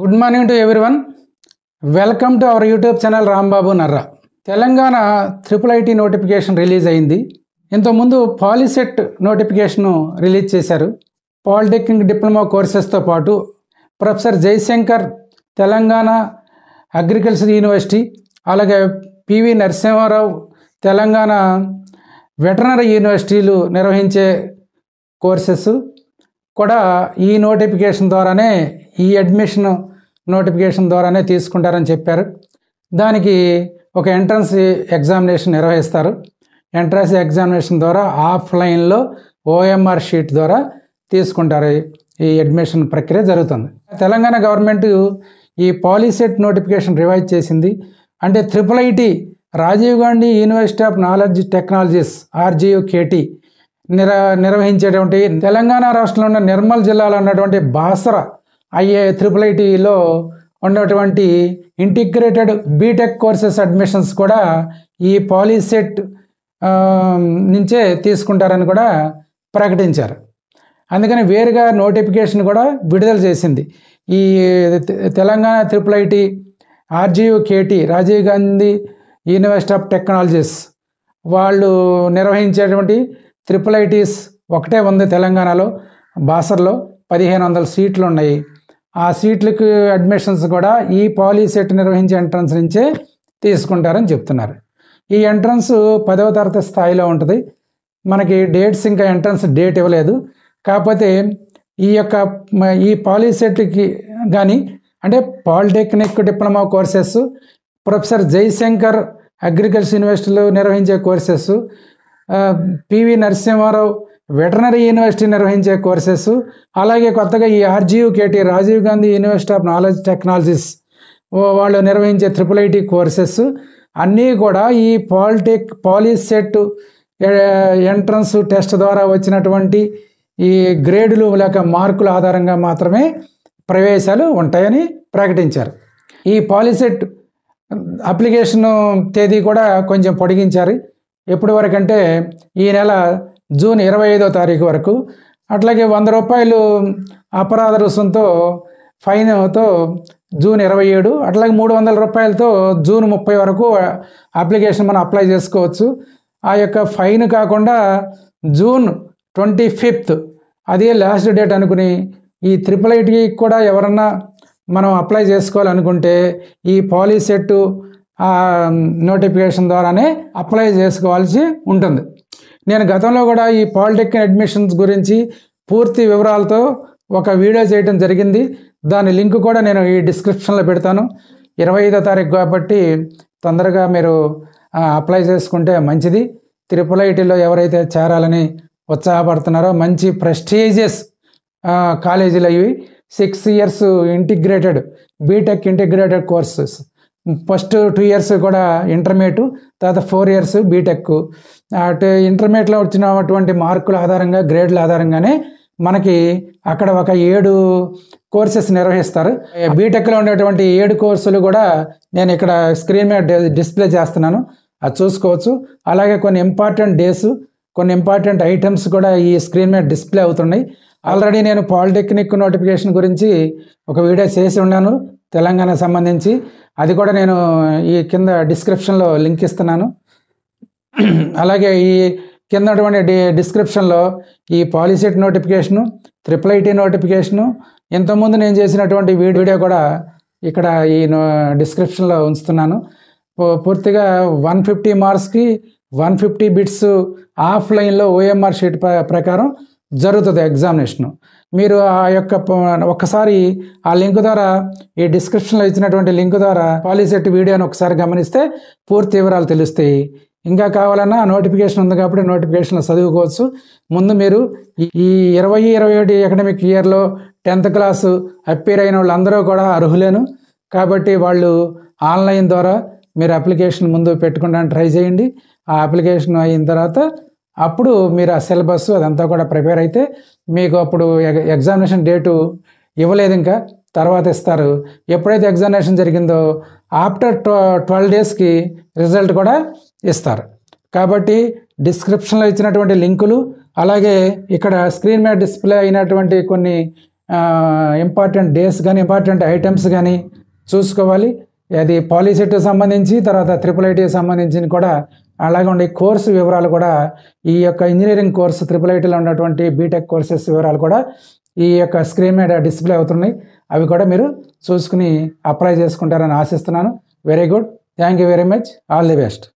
good morning to everyone welcome to our YouTube channel Rambabu Narra Telangana triple IT notification release అయింది ఇంతకుముందు POLYCET notification release చేశారు polytechnic diploma కోర్సెస్తో పాటు professor Jayashankar Telangana agriculture university అలాగే PV Narasimha Rao Telangana veterinary యూనివర్సిటీలు నిర్వహించే కోర్సెస్ కూడా ఈ నోటిఫికేషన్ ద్వారానే ఈ అడ్మిషన్ నోటిఫికేషన్ ద్వారానే తీసుకుంటారని చెప్పారు దానికి ఒక ఎంట్రన్స్ ఎగ్జామినేషన్ నిర్వహిస్తారు ఎంట్రన్స్ ఎగ్జామినేషన్ ద్వారా ఆఫ్లైన్లో ఓఎంఆర్ షీట్ ద్వారా తీసుకుంటారు ఈ అడ్మిషన్ ప్రక్రియ జరుగుతుంది తెలంగాణ గవర్నమెంట్ ఈ పాలిసెట్ నోటిఫికేషన్ రివైజ్ చేసింది అంటే triple IT Rajiv Gandhi university of knowledge technologies RGU KT నిర నిర్వహించేటువంటి తెలంగాణ రాష్ట్రంలో ఉన్న నిర్మల్ జిల్లాలో ఉన్నటువంటి బాసర ఐఏ త్రిపుల్ ఐటీలో ఉన్నటువంటి ఇంటిగ్రేటెడ్ బీటెక్ కోర్సెస్ అడ్మిషన్స్ కూడా ఈ పాలిసెట్ నుంచే తీసుకుంటారని కూడా ప్రకటించారు అందుకని వేరుగా నోటిఫికేషన్ కూడా విడుదల చేసింది ఈ Telangana triple IT RGU KT Rajiv Gandhi university of technologies వాళ్ళు నిర్వహించేటువంటి త్రిపులైటీస్ ఒకటే ఉంది తెలంగాణలో బాసర్లో పదిహేను వందల సీట్లు ఉన్నాయి ఆ సీట్లకు అడ్మిషన్స్ కూడా ఈ సెట్ నిర్వహించే ఎంట్రన్స్ నుంచే తీసుకుంటారని చెప్తున్నారు ఈ ఎంట్రన్స్ పదవ తరగతి స్థాయిలో ఉంటుంది మనకి డేట్స్ ఇంకా ఎంట్రన్స్ డేట్ ఇవ్వలేదు కాకపోతే ఈ యొక్క ఈ సెట్కి కానీ అంటే polytechnic diploma courses professor Jaishankar agriculture యూనివర్సిటీలో నిర్వహించే courses PV Narasimha Rao veterinary university నిర్వహించే కోర్సెస్ అలాగే కొత్తగా ఈ KT Rajiv Gandhi university of knowledge technologies వాళ్ళు నిర్వహించే ట్రిపుల్ ఐటీ కోర్సెస్ అన్నీ కూడా ఈ పాలిటెక్ పాలిసెట్ ఎంట్రన్స్ టెస్ట్ ద్వారా వచ్చినటువంటి ఈ గ్రేడులు లేక మార్కుల ఆధారంగా మాత్రమే ప్రవేశాలు ఉంటాయని ప్రకటించారు ఈ పాలిసెట్ అప్లికేషన్ తేదీ కూడా కొంచెం పొడిగించారు ఎప్పటి వరకంటే ఈ నెల జూన్ ఇరవై ఐదో తారీఖు వరకు అట్లాగే వంద రూపాయలు అపరాధ రుసుంతో ఫైన్తో జూన్ ఇరవై ఏడు అట్లాగే మూడు వందల రూపాయలతో జూన్ ముప్పై వరకు అప్లికేషన్ మనం అప్లై చేసుకోవచ్చు ఆ యొక్క ఫైన్ కాకుండా జూన్ ట్వంటీ ఫిఫ్త్ అదే లాస్ట్ డేట్ అనుకుని ఈ త్రిపుల్ ఐటీకి కూడా ఎవరన్నా మనం అప్లై చేసుకోవాలనుకుంటే ఈ సెట్టు నోటిఫికేషన్ ద్వారానే అప్లై చేసుకోవాల్సి ఉంటుంది నేను గతంలో కూడా ఈ పాలిటెక్నిక్ అడ్మిషన్స్ గురించి పూర్తి వివరాలతో ఒక వీడియో చేయడం జరిగింది దాని లింక్ కూడా నేను ఈ డిస్క్రిప్షన్లో పెడతాను ఇరవై ఐదో తారీఖు కాబట్టి తొందరగా మీరు అప్లై చేసుకుంటే మంచిది త్రిపుల్ ఐటీలో ఎవరైతే చేరాలని ఉత్సాహపడుతున్నారో మంచి ప్రెస్టీజియస్ కాలేజీలు అవి six years integrated BTech integrated courses first two years కూడా ఇంటర్మీడియట్ తర్వాత ఫోర్ ఇయర్స్ బీటెక్ అటు ఇంటర్మీడియట్లో వచ్చినటువంటి మార్కుల ఆధారంగా గ్రేడ్ల ఆధారంగానే మనకి అక్కడ ఒక ఏడు కోర్సెస్ నిర్వహిస్తారు బీటెక్లో ఉండేటువంటి ఏడు కోర్సులు కూడా నేను ఇక్కడ స్క్రీన్ మీద డిస్ప్లే చేస్తున్నాను అది చూసుకోవచ్చు అలాగే కొన్ని ఇంపార్టెంట్ డేస్ కొన్ని ఇంపార్టెంట్ ఐటమ్స్ కూడా ఈ స్క్రీన్ మీద డిస్ప్లే అవుతున్నాయి ఆల్రెడీ నేను పాలిటెక్నిక్ నోటిఫికేషన్ గురించి ఒక వీడియో చేసి ఉన్నాను తెలంగాణ సంబంధించి అది కూడా నేను ఈ కింద డిస్క్రిప్షన్లో లింక్ ఇస్తున్నాను అలాగే ఈ కింద ఉన్నటువంటి డి డిస్క్రిప్షన్లో ఈ policy notification triple IT notification ఇంతకుముందు నేను చేసినటువంటి వీడియో కూడా ఇక్కడ ఈ డిస్క్రిప్షన్లో ఉంచుతున్నాను పూర్తిగా వన్ ఫిఫ్టీ మార్క్స్కి వన్ ఫిఫ్టీ బిట్స్ ఆఫ్లైన్లో ఓఎంఆర్ షీట్ ప్రకారం జరుగుతుంది ఎగ్జామినేషన్ మీరు ఆ యొక్క ఒక్కసారి ఆ లింక్ ద్వారా ఈ డిస్క్రిప్షన్లో ఇచ్చినటువంటి లింక్ ద్వారా సెట్ వీడియోని ఒకసారి గమనిస్తే పూర్తి వివరాలు తెలుస్తాయి ఇంకా కావాలన్నా నోటిఫికేషన్ ఉంది కాబట్టి నోటిఫికేషన్లో చదువుకోవచ్చు ముందు మీరు ఈ ఇరవై ఇరవై ఒకటి అకాడమిక్ ఇయర్లో టెన్త్ క్లాసు అప్పీర్ అయిన వాళ్ళందరూ కూడా అర్హులేను కాబట్టి వాళ్ళు ఆన్లైన్ ద్వారా మీరు అప్లికేషన్ ముందు పెట్టుకోవడానికి ట్రై చేయండి ఆ అప్లికేషన్ అయిన తర్వాత అప్పుడు మీరు ఆ సిలబస్ అదంతా కూడా ప్రిపేర్ అయితే మీకు అప్పుడు ఎగ్జామినేషన్ డేటు ఇవ్వలేదు ఇంకా తర్వాత ఇస్తారు ఎప్పుడైతే ఎగ్జామినేషన్ జరిగిందో ఆఫ్టర్ ట్వెల్వ్ డేస్కి రిజల్ట్ కూడా ఇస్తారు కాబట్టి డిస్క్రిప్షన్లో ఇచ్చినటువంటి లింకులు అలాగే ఇక్కడ స్క్రీన్ మీద డిస్ప్లే అయినటువంటి కొన్ని ఇంపార్టెంట్ డేస్ కానీ ఇంపార్టెంట్ ఐటమ్స్ కానీ చూసుకోవాలి అది పాలిసెట్కి సంబంధించి తర్వాత ట్రిపుల్ ఐటీ సంబంధించి కూడా అలాగే ఉండే కోర్సు వివరాలు కూడా ఈ యొక్క ఇంజనీరింగ్ కోర్సు త్రిపుల్ ఐటీలో ఉన్నటువంటి బీటెక్ కోర్సెస్ వివరాలు కూడా ఈ యొక్క స్క్రీన్ మీద డిస్ప్లే అవుతున్నాయి అవి కూడా మీరు చూసుకుని అప్లై చేసుకుంటారని ఆశిస్తున్నాను very good thank you very much all the best